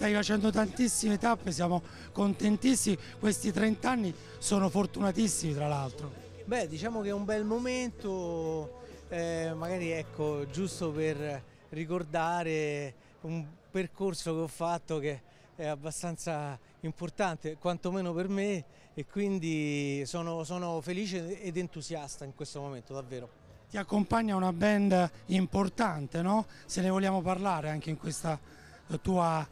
stai facendo tantissime tappe, siamo contentissimi, questi 30 anni sono fortunatissimi tra l'altro. Beh, diciamo che è un bel momento, eh, magari ecco, giusto per ricordare un percorso che ho fatto che è abbastanza importante, quantomeno per me, e quindi sono, sono felice ed entusiasta in questo momento, davvero ti accompagna una band importante, no? Se ne vogliamo parlare anche in questa tua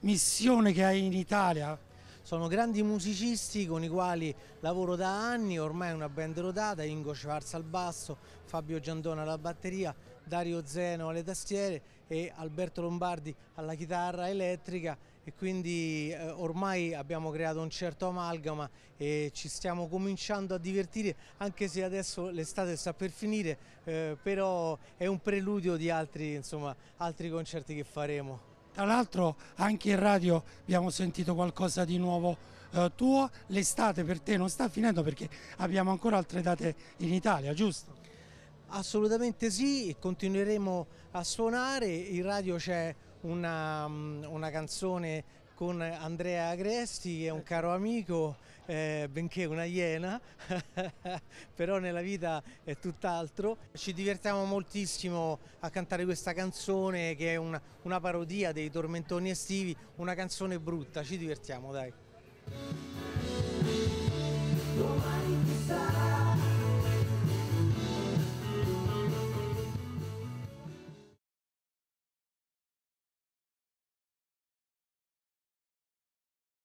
missione che hai in Italia? Sono grandi musicisti con i quali lavoro da anni, ormai una band rodata, Ingo Schwarz al basso, Fabio Giandona alla batteria, Dario Zeno alle tastiere e Alberto Lombardi alla chitarra elettrica e quindi eh, ormai abbiamo creato un certo amalgama e ci stiamo cominciando a divertire anche se adesso l'estate sta per finire, eh, però è un preludio di altri, insomma, altri concerti che faremo. Tra l'altro anche in radio abbiamo sentito qualcosa di nuovo eh, tuo, l'estate per te non sta finendo perché abbiamo ancora altre date in Italia, giusto? Assolutamente sì, continueremo a suonare, in radio c'è una, mm, una, canzone con Andrea Agresti che è un caro amico, eh, benché una iena, però nella vita è tutt'altro. Ci divertiamo moltissimo a cantare questa canzone che è una, una parodia dei tormentoni estivi, una canzone brutta, ci divertiamo dai. Domani chissà